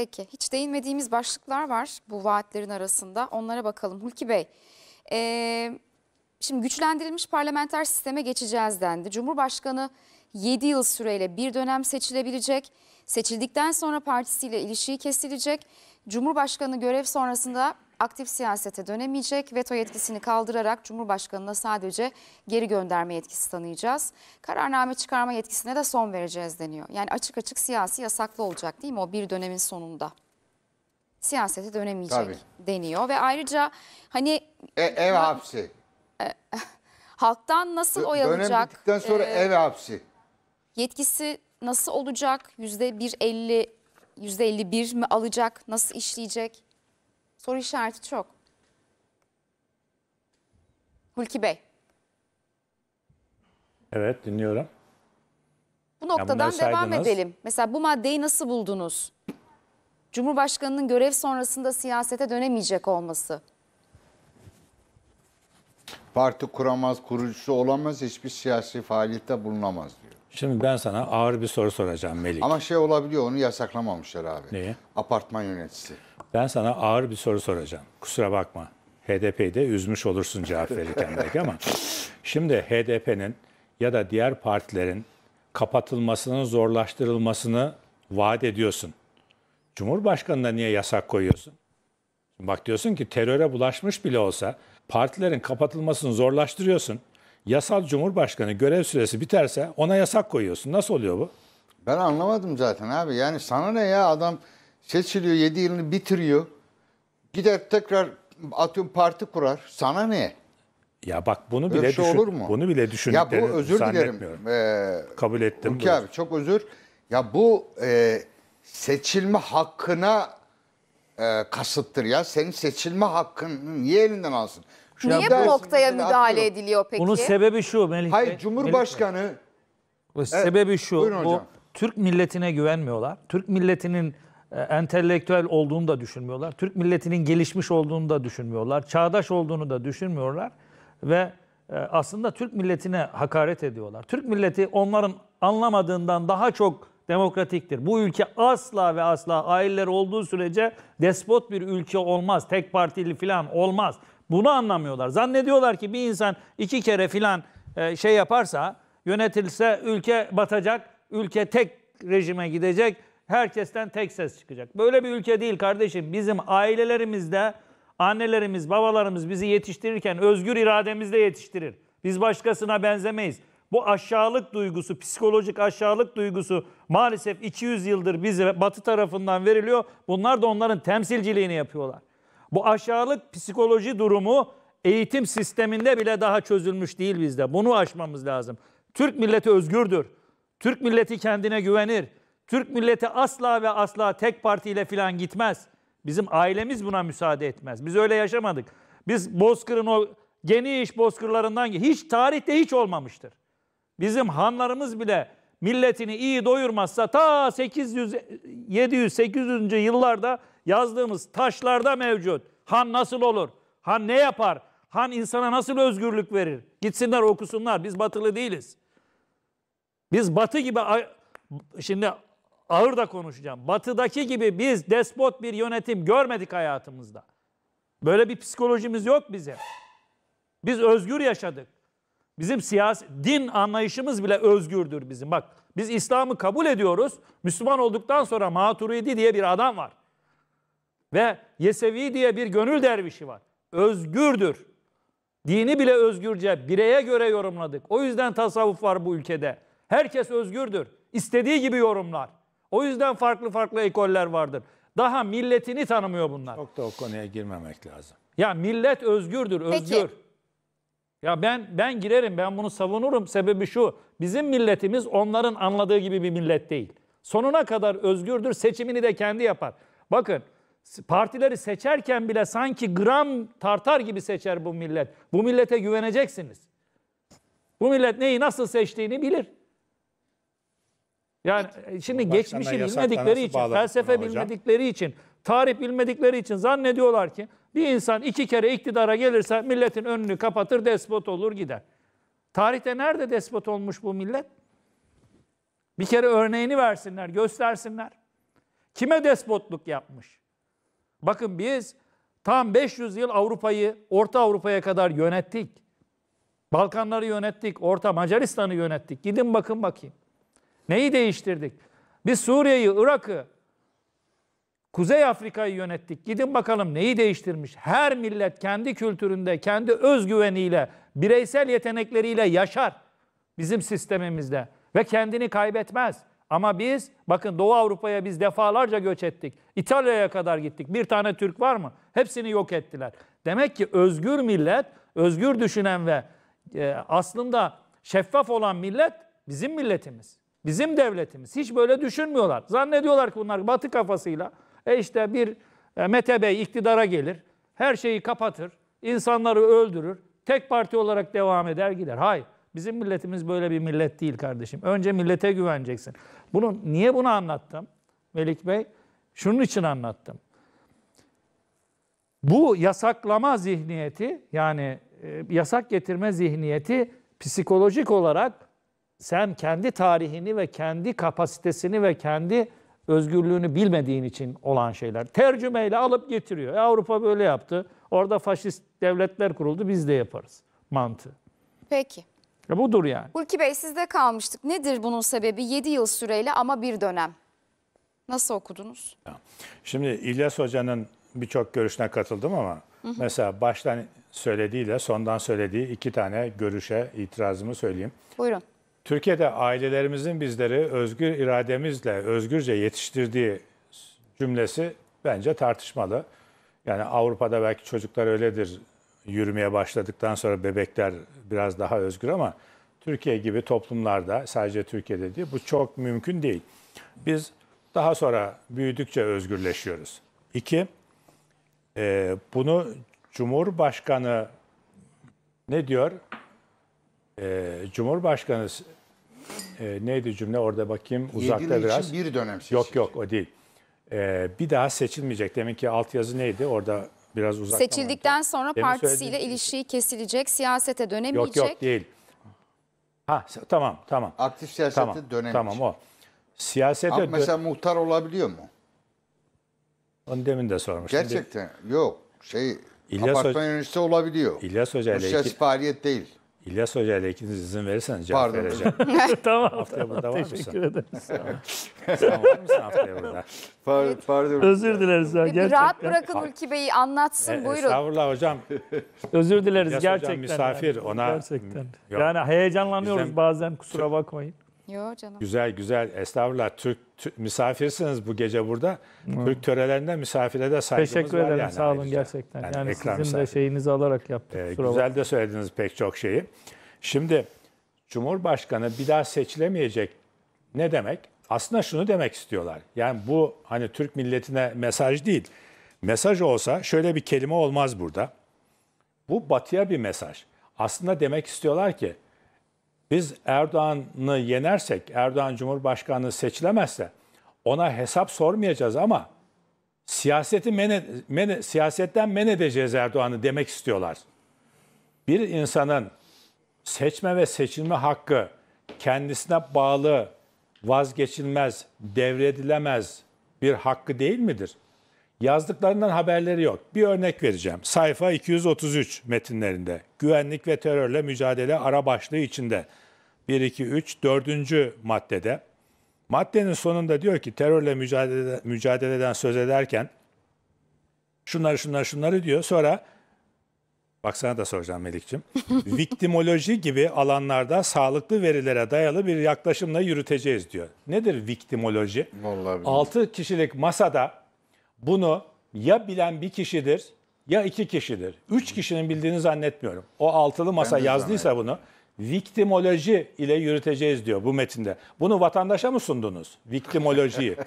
Peki hiç değinmediğimiz başlıklar var bu vaatlerin arasında. Onlara bakalım. Hulki Bey, e, şimdi güçlendirilmiş parlamenter sisteme geçeceğiz dendi. Cumhurbaşkanı 7 yıl süreyle bir dönem seçilebilecek. Seçildikten sonra partisiyle ilişiği kesilecek. Cumhurbaşkanı görev sonrasında aktif siyasete dönemeyecek. Veto yetkisini kaldırarak Cumhurbaşkanı'na sadece geri gönderme yetkisi tanıyacağız. Kararname çıkarma yetkisine de son vereceğiz deniyor. Yani açık açık siyasi yasaklı olacak değil mi o bir dönemin sonunda? Siyasete dönemeyecek Tabii. deniyor ve ayrıca hani... E, ev ha, hapsi. E, halktan nasıl oy alacak? Dönem sonra e, ev hapsi. Yetkisi nasıl olacak? %1.50 %51 mi alacak? Nasıl işleyecek? Soru işareti çok. Hulki Bey. Evet dinliyorum. Bu noktadan devam edelim. Mesela bu maddeyi nasıl buldunuz? Cumhurbaşkanının görev sonrasında siyasete dönemeyecek olması. Parti kuramaz, kurucusu olamaz, hiçbir siyasi faaliyette bulunamaz diyor. Şimdi ben sana ağır bir soru soracağım Melik. Ama şey olabiliyor, onu yasaklamamışlar abi. Neye? Apartman yöneticisi. Ben sana ağır bir soru soracağım. Kusura bakma. HDP'yi de üzmüş olursun cevap verirken belki ama. Şimdi HDP'nin ya da diğer partilerin kapatılmasının zorlaştırılmasını vaat ediyorsun. Cumhurbaşkanına niye yasak koyuyorsun? Bak diyorsun ki teröre bulaşmış bile olsa partilerin kapatılmasını zorlaştırıyorsun. Yasal Cumhurbaşkanı görev süresi biterse ona yasak koyuyorsun. Nasıl oluyor bu? Ben anlamadım zaten abi. Yani sana ne ya adam Seçiliyor, 7 yılını bitiriyor. Gider tekrar atıyorum parti kurar. Sana ne? Ya bak bunu bile şey düşün. Olur mu? Bunu bile düşün. Ya bu özür dilerim. Ee, Kabul ettim. Ülke abi çok özür. Ya bu e, seçilme hakkına e, kasıttır ya. Senin seçilme hakkını niye elinden alsın? Şu niye bu noktaya müdahale atıyorum. ediliyor peki? Bunun sebebi şu Melih Hayır Cumhurbaşkanı. Melih Bey. E, sebebi şu. Evet, bu hocam. Türk milletine güvenmiyorlar. Türk milletinin e, entelektüel olduğunu da düşünmüyorlar. Türk milletinin gelişmiş olduğunu da düşünmüyorlar. Çağdaş olduğunu da düşünmüyorlar. Ve e, aslında Türk milletine hakaret ediyorlar. Türk milleti onların anlamadığından daha çok demokratiktir. Bu ülke asla ve asla aileler olduğu sürece despot bir ülke olmaz. Tek partili falan olmaz. Bunu anlamıyorlar. Zannediyorlar ki bir insan iki kere filan e, şey yaparsa, yönetilse ülke batacak, ülke tek rejime gidecek Herkesten tek ses çıkacak. Böyle bir ülke değil kardeşim. Bizim ailelerimizde annelerimiz, babalarımız bizi yetiştirirken özgür irademizle yetiştirir. Biz başkasına benzemeyiz. Bu aşağılık duygusu, psikolojik aşağılık duygusu maalesef 200 yıldır bize batı tarafından veriliyor. Bunlar da onların temsilciliğini yapıyorlar. Bu aşağılık psikoloji durumu eğitim sisteminde bile daha çözülmüş değil bizde. Bunu aşmamız lazım. Türk milleti özgürdür. Türk milleti kendine güvenir. Türk milleti asla ve asla tek partiyle filan gitmez. Bizim ailemiz buna müsaade etmez. Biz öyle yaşamadık. Biz Bozkır'ın o geniş bozkırlarından hiç tarihte hiç olmamıştır. Bizim hanlarımız bile milletini iyi doyurmazsa ta 800 700 800. yıllarda yazdığımız taşlarda mevcut. Han nasıl olur? Han ne yapar? Han insana nasıl özgürlük verir? Gitsinler okusunlar. Biz batılı değiliz. Biz batı gibi şimdi ağır da konuşacağım. Batı'daki gibi biz despot bir yönetim görmedik hayatımızda. Böyle bir psikolojimiz yok bize. Biz özgür yaşadık. Bizim siyasi din anlayışımız bile özgürdür bizim. Bak biz İslam'ı kabul ediyoruz. Müslüman olduktan sonra Maturidi diye bir adam var. Ve Yesevi diye bir gönül dervişi var. Özgürdür. Dini bile özgürce bireye göre yorumladık. O yüzden tasavvuf var bu ülkede. Herkes özgürdür. İstediği gibi yorumlar. O yüzden farklı farklı ekoller vardır. Daha milletini tanımıyor bunlar. Çok da o konuya girmemek lazım. Ya millet özgürdür, özgür. Peki. Ya ben ben girerim, ben bunu savunurum. Sebebi şu, bizim milletimiz onların anladığı gibi bir millet değil. Sonuna kadar özgürdür, seçimini de kendi yapar. Bakın, partileri seçerken bile sanki gram tartar gibi seçer bu millet. Bu millete güveneceksiniz. Bu millet neyi nasıl seçtiğini bilir. Yani e, şimdi geçmişi bilmedikleri için, felsefe bilmedikleri için, tarih bilmedikleri için zannediyorlar ki bir insan iki kere iktidara gelirse milletin önünü kapatır, despot olur gider. Tarihte nerede despot olmuş bu millet? Bir kere örneğini versinler, göstersinler. Kime despotluk yapmış? Bakın biz tam 500 yıl Avrupa'yı, Orta Avrupa'ya kadar yönettik. Balkanları yönettik, Orta Macaristan'ı yönettik. Gidin bakın bakayım. Neyi değiştirdik? Biz Suriye'yi, Irak'ı, Kuzey Afrika'yı yönettik. Gidin bakalım neyi değiştirmiş? Her millet kendi kültüründe, kendi özgüveniyle, bireysel yetenekleriyle yaşar bizim sistemimizde ve kendini kaybetmez. Ama biz bakın Doğu Avrupa'ya biz defalarca göç ettik. İtalya'ya kadar gittik. Bir tane Türk var mı? Hepsini yok ettiler. Demek ki özgür millet, özgür düşünen ve e, aslında şeffaf olan millet bizim milletimiz. Bizim devletimiz. Hiç böyle düşünmüyorlar. Zannediyorlar ki bunlar batı kafasıyla e işte bir e, Mete Bey iktidara gelir, her şeyi kapatır, insanları öldürür, tek parti olarak devam eder gider. Hayır. Bizim milletimiz böyle bir millet değil kardeşim. Önce millete güveneceksin. Bunu niye bunu anlattım Melik Bey? Şunun için anlattım. Bu yasaklama zihniyeti yani e, yasak getirme zihniyeti psikolojik olarak sen kendi tarihini ve kendi kapasitesini ve kendi özgürlüğünü bilmediğin için olan şeyler. Tercümeyle alıp getiriyor. E, Avrupa böyle yaptı. Orada faşist devletler kuruldu biz de yaparız Mantı. Peki. E budur yani. Burki Bey sizde kalmıştık. Nedir bunun sebebi? 7 yıl süreyle ama bir dönem. Nasıl okudunuz? Şimdi İlyas Hoca'nın birçok görüşüne katıldım ama hı hı. mesela baştan söylediğiyle sondan söylediği iki tane görüşe itirazımı söyleyeyim. Buyurun. Türkiye'de ailelerimizin bizleri özgür irademizle özgürce yetiştirdiği cümlesi bence tartışmalı. Yani Avrupa'da belki çocuklar öyledir. Yürümeye başladıktan sonra bebekler biraz daha özgür ama Türkiye gibi toplumlarda sadece Türkiye'de değil bu çok mümkün değil. Biz daha sonra büyüdükçe özgürleşiyoruz. İki, e, bunu Cumhurbaşkanı ne diyor? E, Cumhurbaşkanı e, neydi cümle orada bakayım uzakta Yedili biraz. bir dönem seçildi. Yok yok o değil. E, bir daha seçilmeyecek. Demek ki altyazı neydi orada biraz uzakta. Seçildikten sonra Demin partisiyle söylediğim- şey- kesilecek, siyasete dönemeyecek. Yok yok değil. Ha tamam tamam. Aktif siyasete tamam, dönem Tamam o. Siyasete Ama mesela muhtar olabiliyor mu? onu demin de sormuştum. Gerçekten yok. Şey İlyas Hoca- apartman yöneticisi olabiliyor. İlyas Hoca ile siyasi faaliyet değil. İlyas Hoca ile ikiniz izin verirseniz cevap Pardon. vereceğim. tamam. Haftaya burada var mısın? Teşekkür ederim. Sen var mısın haftaya burada? Pardon. pardon. Özür dileriz ya, gerçekten. Rahat bırakın Ülkü Bey'i anlatsın E, buyurun. Estağfurullah hocam. Özür dileriz İlyas gerçekten. hocam misafir ona. Gerçekten. Yok. Yani heyecanlanıyoruz Bizden- bazen kusura bakmayın. Yok canım. Güzel güzel. Estağfurullah. Türk, Türk misafirsiniz bu gece burada. Hı. Türk törelerinde misafire de saygımız Teşekkür var. Teşekkür ederim. Yani sağ olun gerçekten. Yani, yani sizin misafir. de şeyinizi alarak yaptık. Ee, güzel de söylediniz pek çok şeyi. Şimdi Cumhurbaşkanı bir daha seçilemeyecek ne demek? Aslında şunu demek istiyorlar. Yani bu hani Türk milletine mesaj değil. Mesaj olsa şöyle bir kelime olmaz burada. Bu batıya bir mesaj. Aslında demek istiyorlar ki biz Erdoğan'ı yenersek, Erdoğan Cumhurbaşkanı seçilemezse ona hesap sormayacağız ama siyaseti men, men, siyasetten men edeceğiz Erdoğan'ı demek istiyorlar. Bir insanın seçme ve seçilme hakkı kendisine bağlı, vazgeçilmez, devredilemez bir hakkı değil midir? Yazdıklarından haberleri yok. Bir örnek vereceğim. Sayfa 233 metinlerinde güvenlik ve terörle mücadele ara başlığı içinde 1 2 3 4. maddede maddenin sonunda diyor ki terörle mücadele mücadeleden söz ederken şunları şunları şunları diyor. Sonra bak sana da soracağım Melik'ciğim. Viktimoloji gibi alanlarda sağlıklı verilere dayalı bir yaklaşımla yürüteceğiz diyor. Nedir viktimoloji? Vallahi 6 kişilik masada bunu ya bilen bir kişidir ya iki kişidir. Üç kişinin bildiğini zannetmiyorum. O altılı masa yazdıysa bunu viktimoloji ile yürüteceğiz diyor bu metinde. Bunu vatandaşa mı sundunuz? Viktimolojiyi.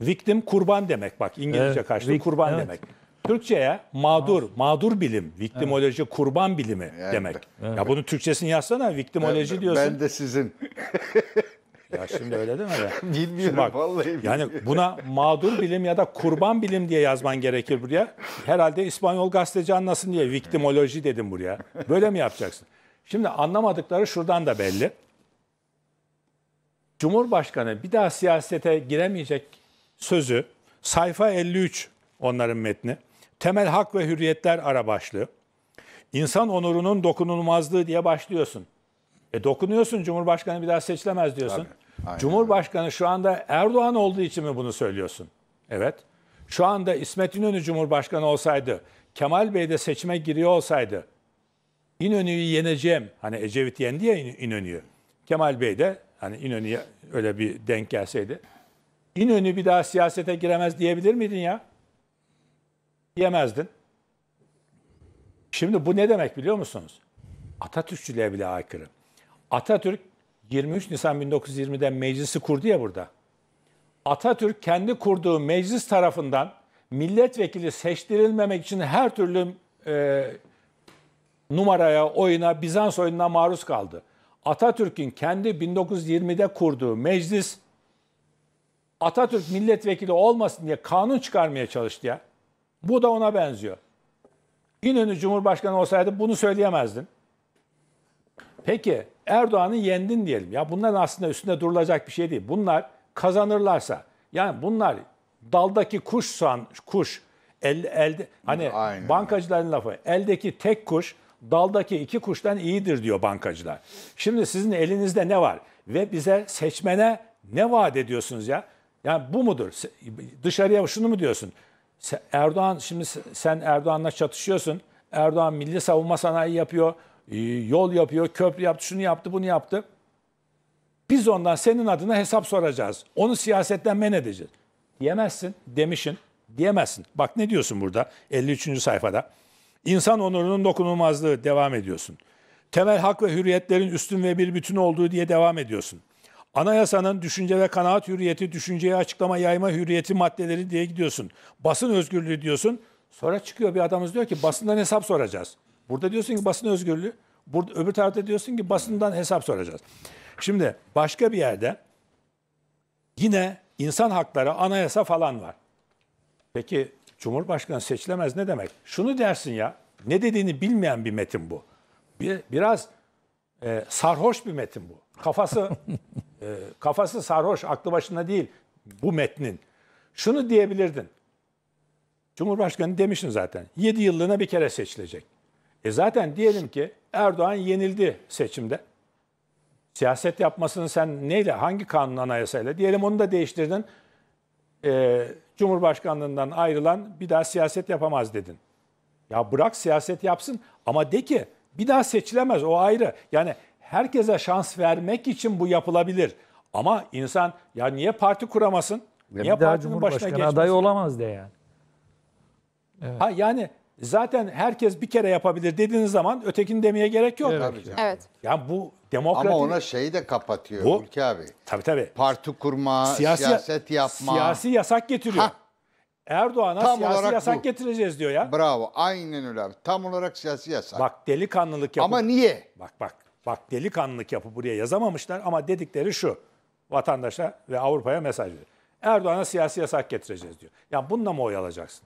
Viktim kurban demek bak İngilizce evet, karşılığı kurban evet. demek. Türkçe'ye mağdur, Aa. mağdur bilim, viktimoloji, evet. kurban bilimi yani, demek. Evet. Ya bunu Türkçesini yazsana, viktimoloji ben, diyorsun. Ben de sizin. Ya şimdi öyle değil mi? Bilmiyorum bak, vallahi. Bilmiyorum. Yani buna mağdur bilim ya da kurban bilim diye yazman gerekir buraya. Herhalde İspanyol gazeteci anlasın diye viktimoloji dedim buraya. Böyle mi yapacaksın? Şimdi anlamadıkları şuradan da belli. Cumhurbaşkanı bir daha siyasete giremeyecek sözü sayfa 53 onların metni. Temel hak ve hürriyetler ara başlığı. İnsan onurunun dokunulmazlığı diye başlıyorsun. E dokunuyorsun Cumhurbaşkanı bir daha seçilemez diyorsun. Tabii. Aynen. Cumhurbaşkanı şu anda Erdoğan olduğu için mi bunu söylüyorsun? Evet. Şu anda İsmet İnönü Cumhurbaşkanı olsaydı, Kemal Bey de seçime giriyor olsaydı, İnönü'yü yeneceğim. Hani Ecevit yendi ya İnönü'yü. Kemal Bey de hani İnönü'ye öyle bir denk gelseydi. İnönü bir daha siyasete giremez diyebilir miydin ya? Diyemezdin. Şimdi bu ne demek biliyor musunuz? Atatürkçülüğe bile aykırı. Atatürk 23 Nisan 1920'de meclisi kurdu ya burada. Atatürk kendi kurduğu meclis tarafından milletvekili seçtirilmemek için her türlü e, numaraya, oyuna, Bizans oyununa maruz kaldı. Atatürk'ün kendi 1920'de kurduğu meclis Atatürk milletvekili olmasın diye kanun çıkarmaya çalıştı ya. Bu da ona benziyor. İnönü Cumhurbaşkanı olsaydı bunu söyleyemezdin. Peki Erdoğan'ı yendin diyelim. Ya bunların aslında üstünde durulacak bir şey değil. Bunlar kazanırlarsa yani bunlar daldaki kuş san kuş el, elde hani Aynen. bankacıların lafı eldeki tek kuş daldaki iki kuştan iyidir diyor bankacılar. Şimdi sizin elinizde ne var ve bize seçmene ne vaat ediyorsunuz ya? Yani bu mudur? Dışarıya şunu mu diyorsun? Erdoğan şimdi sen Erdoğan'la çatışıyorsun. Erdoğan milli savunma sanayi yapıyor. Ee, yol yapıyor, köprü yaptı, şunu yaptı, bunu yaptı. Biz ondan senin adına hesap soracağız. Onu siyasetten men edeceğiz. Diyemezsin demişin. Diyemezsin. Bak ne diyorsun burada 53. sayfada. İnsan onurunun dokunulmazlığı devam ediyorsun. Temel hak ve hürriyetlerin üstün ve bir bütün olduğu diye devam ediyorsun. Anayasanın düşünce ve kanaat hürriyeti, düşünceyi açıklama yayma hürriyeti maddeleri diye gidiyorsun. Basın özgürlüğü diyorsun. Sonra çıkıyor bir adamız diyor ki basından hesap soracağız. Burada diyorsun ki basın özgürlüğü. Burada, öbür tarafta diyorsun ki basından hesap soracağız. Şimdi başka bir yerde yine insan hakları, anayasa falan var. Peki Cumhurbaşkanı seçilemez ne demek? Şunu dersin ya, ne dediğini bilmeyen bir metin bu. Bir, biraz e, sarhoş bir metin bu. Kafası e, kafası sarhoş, aklı başında değil bu metnin. Şunu diyebilirdin. Cumhurbaşkanı demişsin zaten. 7 yıllığına bir kere seçilecek. E zaten diyelim ki Erdoğan yenildi seçimde. Siyaset yapmasını sen neyle, hangi kanun anayasayla? Diyelim onu da değiştirdin. E, Cumhurbaşkanlığından ayrılan bir daha siyaset yapamaz dedin. Ya bırak siyaset yapsın ama de ki bir daha seçilemez o ayrı. Yani herkese şans vermek için bu yapılabilir. Ama insan ya niye parti kuramasın? Ya niye bir daha partinin başına geçmesin? adayı olamaz de yani. Evet. Ha yani Zaten herkes bir kere yapabilir dediğiniz zaman ötekini demeye gerek yok. Evet. Tabii Evet. Yani bu demokratik... Ama ona şeyi de kapatıyor bu, Ülke abi. Tabii tabii. Parti kurma, siyasi, siyaset yapma. Siyasi yasak getiriyor. Hah. Erdoğan'a siyasi yasak bu. getireceğiz diyor ya. Bravo. Aynen öyle abi. Tam olarak siyasi yasak. Bak delikanlılık yapı. Ama niye? Bak bak. Bak delikanlılık yapı buraya yazamamışlar ama dedikleri şu. Vatandaşa ve Avrupa'ya mesaj veriyor. Erdoğan'a siyasi yasak getireceğiz diyor. Ya bununla mı oyalacaksın?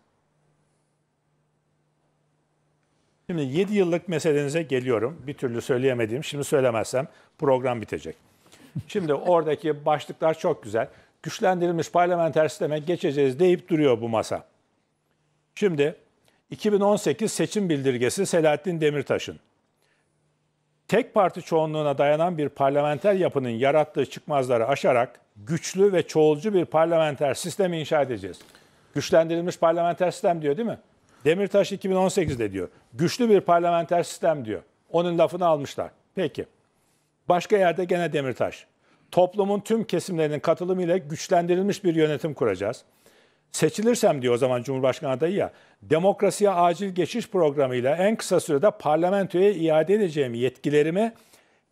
Şimdi 7 yıllık meselenize geliyorum. Bir türlü söyleyemediğim. Şimdi söylemezsem program bitecek. Şimdi oradaki başlıklar çok güzel. Güçlendirilmiş parlamenter sisteme geçeceğiz deyip duruyor bu masa. Şimdi 2018 seçim bildirgesi Selahattin Demirtaş'ın. Tek parti çoğunluğuna dayanan bir parlamenter yapının yarattığı çıkmazları aşarak güçlü ve çoğulcu bir parlamenter sistemi inşa edeceğiz. Güçlendirilmiş parlamenter sistem diyor değil mi? Demirtaş 2018'de diyor. Güçlü bir parlamenter sistem diyor. Onun lafını almışlar. Peki. Başka yerde gene Demirtaş. Toplumun tüm kesimlerinin katılımıyla güçlendirilmiş bir yönetim kuracağız. Seçilirsem diyor o zaman Cumhurbaşkanı adayı ya, demokrasiye acil geçiş programıyla en kısa sürede parlamentoya iade edeceğim yetkilerimi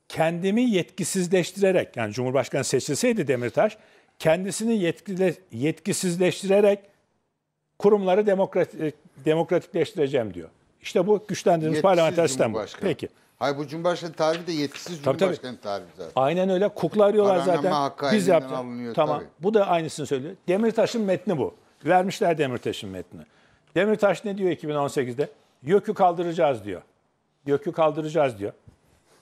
kendimi yetkisizleştirerek, yani Cumhurbaşkanı seçilseydi Demirtaş, kendisini yetkile, yetkisizleştirerek kurumları demokratik, e, demokratikleştireceğim diyor. İşte bu güçlendirilmiş parlamenter sistem bu. Peki. Hayır bu Cumhurbaşkanı tarifi de yetkisiz tabii, Cumhurbaşkanı tarifi zaten. Aynen öyle koklarıyorlar zaten. Biz yaptık. Tamam. Tabii. Bu da aynısını söylüyor. Demirtaş'ın metni bu. Vermişler Demirtaş'ın metni. Demirtaş ne diyor 2018'de? YÖK'ü kaldıracağız diyor. YÖK'ü kaldıracağız diyor.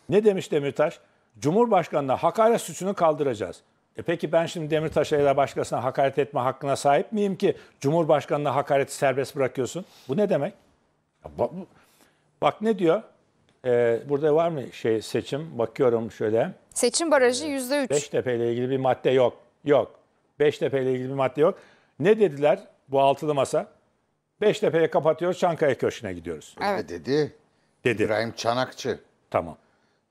Ne demiş Demirtaş? Cumhurbaşkanına hakaret suçunu kaldıracağız. E peki ben şimdi Demirtaş'a ya da başkasına hakaret etme hakkına sahip miyim ki Cumhurbaşkanı'na hakareti serbest bırakıyorsun? Bu ne demek? bak, bak ne diyor? Ee, burada var mı şey seçim? Bakıyorum şöyle. Seçim barajı yüzde üç. Beştepe ile ilgili bir madde yok. Yok. Beştepe ile ilgili bir madde yok. Ne dediler bu altılı masa? Beştepe'yi kapatıyoruz, Çankaya Köşkü'ne gidiyoruz. Evet. Ne dedi? Dedi. İbrahim Çanakçı. Tamam.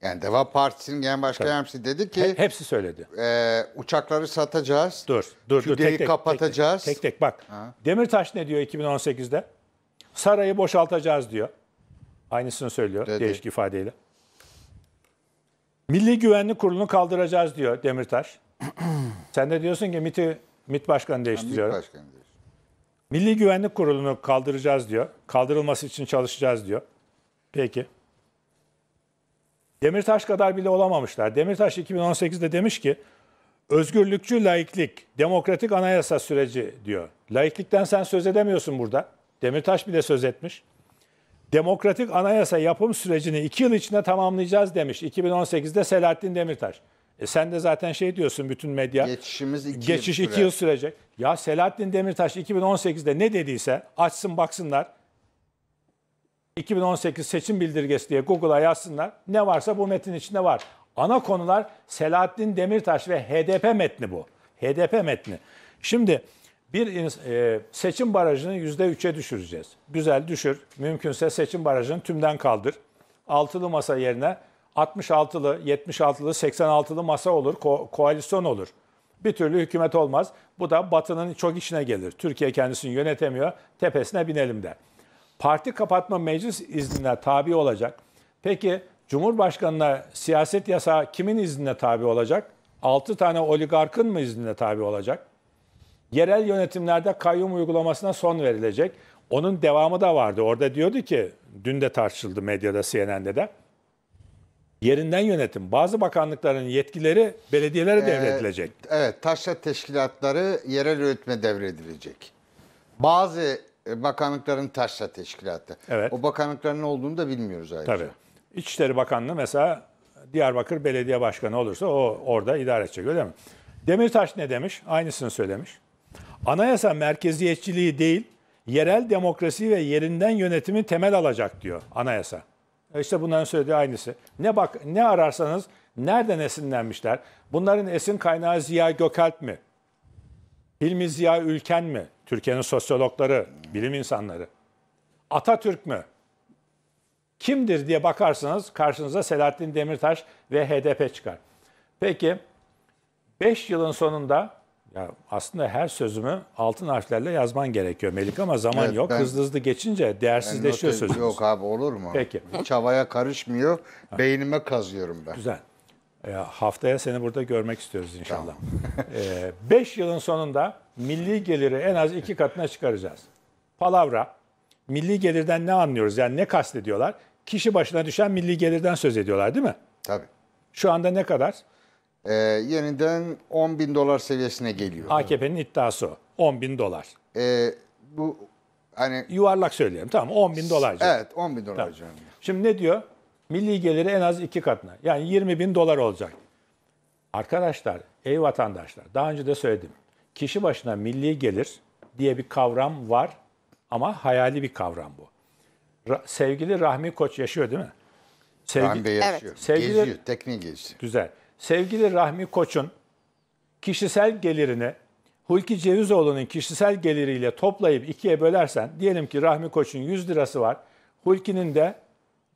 Yani Deva Partisi'nin genel başkanı yardımcısı dedi ki... He, hepsi söyledi. E, uçakları satacağız. Dur, dur, dur. Tek, tek, kapatacağız. Tek tek, tek, tek. bak. Ha. Demirtaş ne diyor 2018'de? Sarayı boşaltacağız diyor. Aynısını söylüyor dedi. değişik ifadeyle. Milli Güvenlik Kurulu'nu kaldıracağız diyor Demirtaş. Sen de diyorsun ki MIT'i MIT başkanı değiştiriyorum. MIT başkanı değiştiriyorum. Milli Güvenlik Kurulu'nu kaldıracağız diyor. Kaldırılması için çalışacağız diyor. Peki. Demirtaş kadar bile olamamışlar. Demirtaş 2018'de demiş ki özgürlükçü laiklik, demokratik anayasa süreci diyor. Laiklikten sen söz edemiyorsun burada. Demirtaş bile söz etmiş. Demokratik anayasa yapım sürecini iki yıl içinde tamamlayacağız demiş. 2018'de Selahattin Demirtaş. E sen de zaten şey diyorsun bütün medya. Geçişimiz iki geçiş yıl iki yıl sürecek. Ya Selahattin Demirtaş 2018'de ne dediyse açsın baksınlar. 2018 seçim bildirgesi diye Google'a yazsınlar. Ne varsa bu metin içinde var. Ana konular Selahattin Demirtaş ve HDP metni bu. HDP metni. Şimdi bir e, seçim barajını %3'e düşüreceğiz. Güzel düşür. Mümkünse seçim barajını tümden kaldır. Altılı masa yerine 66'lı, 76'lı, 86'lı masa olur, ko- koalisyon olur. Bir türlü hükümet olmaz. Bu da Batı'nın çok işine gelir. Türkiye kendisini yönetemiyor, tepesine binelim der. Parti kapatma meclis iznine tabi olacak. Peki Cumhurbaşkanı'na siyaset yasağı kimin iznine tabi olacak? 6 tane oligarkın mı iznine tabi olacak? Yerel yönetimlerde kayyum uygulamasına son verilecek. Onun devamı da vardı. Orada diyordu ki, dün de tartışıldı medyada, CNN'de de. Yerinden yönetim. Bazı bakanlıkların yetkileri belediyelere ee, devredilecek. Evet, taşra teşkilatları yerel yönetime devredilecek. Bazı e, bakanlıkların taşra teşkilatı. Evet. O bakanlıkların ne olduğunu da bilmiyoruz ayrıca. Tabii. İçişleri Bakanlığı mesela Diyarbakır Belediye Başkanı olursa o orada idare edecek öyle mi? Demirtaş ne demiş? Aynısını söylemiş. Anayasa merkeziyetçiliği değil, yerel demokrasi ve yerinden yönetimi temel alacak diyor anayasa. E işte bunların söylediği aynısı. Ne bak ne ararsanız nereden esinlenmişler? Bunların esin kaynağı Ziya Gökalp mi? Hilmi Ziya Ülken mi? Türkiye'nin sosyologları, bilim insanları. Atatürk mü? Kimdir diye bakarsanız karşınıza Selahattin Demirtaş ve HDP çıkar. Peki 5 yılın sonunda ya aslında her sözümü altın harflerle yazman gerekiyor Melik ama zaman evet, yok. Ben, hızlı hızlı geçince değersizleşiyor sözümüz. Yok abi olur mu? Peki. çavaya karışmıyor. Beynime kazıyorum ben. Güzel. E, haftaya seni burada görmek istiyoruz inşallah. 5 tamam. E, beş yılın sonunda milli geliri en az iki katına çıkaracağız. Palavra. Milli gelirden ne anlıyoruz? Yani ne kastediyorlar? Kişi başına düşen milli gelirden söz ediyorlar değil mi? Tabii. Şu anda ne kadar? Ee, yeniden 10 bin dolar seviyesine geliyor. AKP'nin iddiası o. 10 bin dolar. Ee, bu hani... Yuvarlak söylüyorum tamam 10 bin dolar. Canım. Evet 10 bin dolar. Tamam. Canım. Şimdi ne diyor? milli geliri en az iki katına. Yani 20 bin dolar olacak. Arkadaşlar, ey vatandaşlar, daha önce de söyledim. Kişi başına milli gelir diye bir kavram var ama hayali bir kavram bu. Ra- sevgili Rahmi Koç yaşıyor değil mi? Sevgi- Rahmi Bey yaşıyor. Evet. Sevgili... Geziyor, tekniği geziyor. Güzel. Sevgili Rahmi Koç'un kişisel gelirini Hulki Cevizoğlu'nun kişisel geliriyle toplayıp ikiye bölersen, diyelim ki Rahmi Koç'un 100 lirası var, Hulki'nin de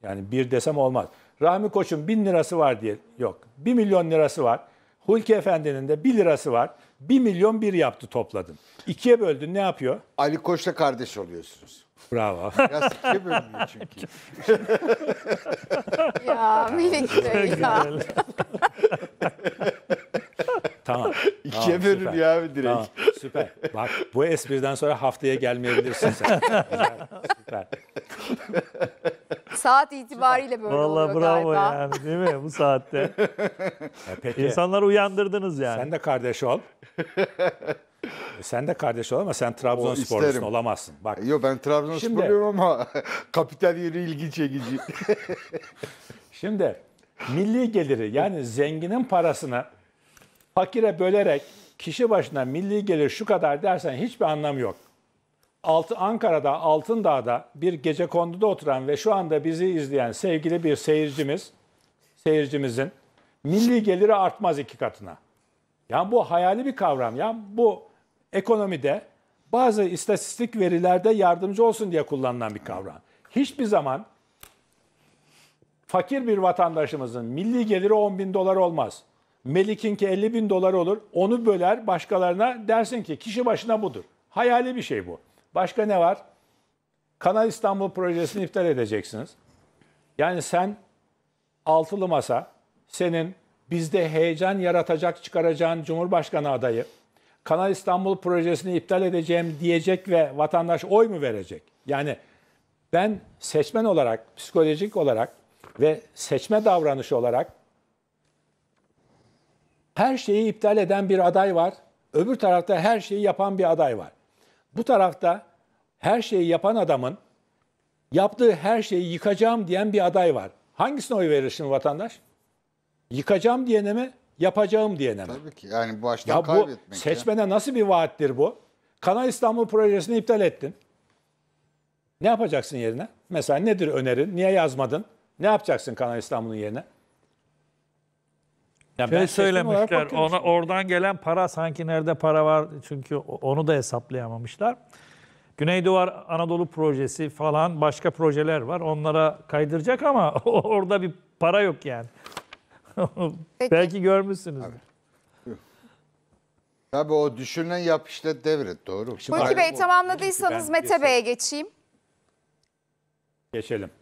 yani bir desem olmaz. Rahmi Koç'un bin lirası var diye yok. Bir milyon lirası var. Hulki Efendi'nin de bir lirası var. Bir milyon bir yaptı topladın. İkiye böldün ne yapıyor? Ali Koç'la kardeş oluyorsunuz. Bravo. Biraz ikiye bölünüyor çünkü. ya Melik tamam. İkiye tamam, bölünüyor abi direkt. Tamam, süper. Bak bu espriden sonra haftaya gelmeyebilirsin sen. Güzel, süper. Saat itibariyle böyle Vallahi oluyor bravo galiba. yani değil mi bu saatte? E peki İnsanları uyandırdınız yani. sen de kardeş ol. sen de kardeş ol ama sen Trabzonsporlusun isterim. olamazsın. Bak Yo ben Şimdi- Trabzonsporluyum ama kapital yeri ilgi çekici. Şimdi milli geliri yani zenginin parasını fakire bölerek kişi başına milli gelir şu kadar dersen hiçbir anlamı yok. Altı Ankara'da Altındağ'da bir gece konduda oturan ve şu anda bizi izleyen sevgili bir seyircimiz seyircimizin milli geliri artmaz iki katına. Yani bu hayali bir kavram. Ya yani bu ekonomide bazı istatistik verilerde yardımcı olsun diye kullanılan bir kavram. Hiçbir zaman fakir bir vatandaşımızın milli geliri 10 bin dolar olmaz. Melik'in ki 50 bin dolar olur. Onu böler başkalarına dersin ki kişi başına budur. Hayali bir şey bu. Başka ne var? Kanal İstanbul projesini iptal edeceksiniz. Yani sen altılı masa senin bizde heyecan yaratacak çıkaracağın Cumhurbaşkanı adayı Kanal İstanbul projesini iptal edeceğim diyecek ve vatandaş oy mu verecek? Yani ben seçmen olarak, psikolojik olarak ve seçme davranışı olarak her şeyi iptal eden bir aday var. Öbür tarafta her şeyi yapan bir aday var. Bu tarafta her şeyi yapan adamın yaptığı her şeyi yıkacağım diyen bir aday var. Hangisine oy verir şimdi vatandaş? Yıkacağım diyene mi? Yapacağım diyene mi? Tabii ki. Yani baştan ya kaybetmek. Bu seçmene ya. nasıl bir vaattir bu? Kanal İstanbul projesini iptal ettin. Ne yapacaksın yerine? Mesela nedir önerin? Niye yazmadın? Ne yapacaksın Kanal İstanbul'un yerine? Yani Şöyle söylemişler, ona, oradan gelen para sanki nerede para var çünkü onu da hesaplayamamışlar. Güneydoğu Anadolu projesi falan başka projeler var. Onlara kaydıracak ama orada bir para yok yani. Belki görmüşsünüz. Tabii o düşünen yap işte devret doğru. Şimdi Bey tamamladıysanız Mete Bey'e geçeyim. Geçelim.